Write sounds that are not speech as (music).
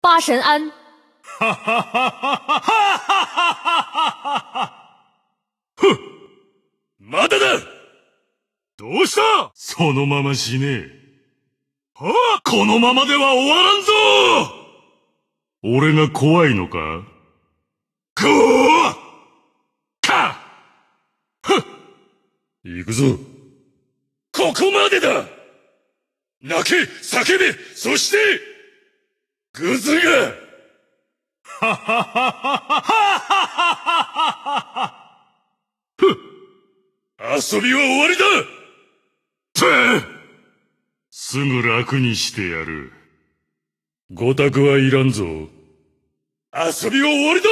八神庵。哈 (laughs) ふっまだだどうしたそのまま死ねはあ、このままでは終わらんぞ俺が怖いのかこーかはっ行くぞ。ここまでだ泣け、叫べ、そしてグずがははははははふっ遊びは終わりだすぐ楽にしてやる。ごたくはいらんぞ。遊びは終わりだ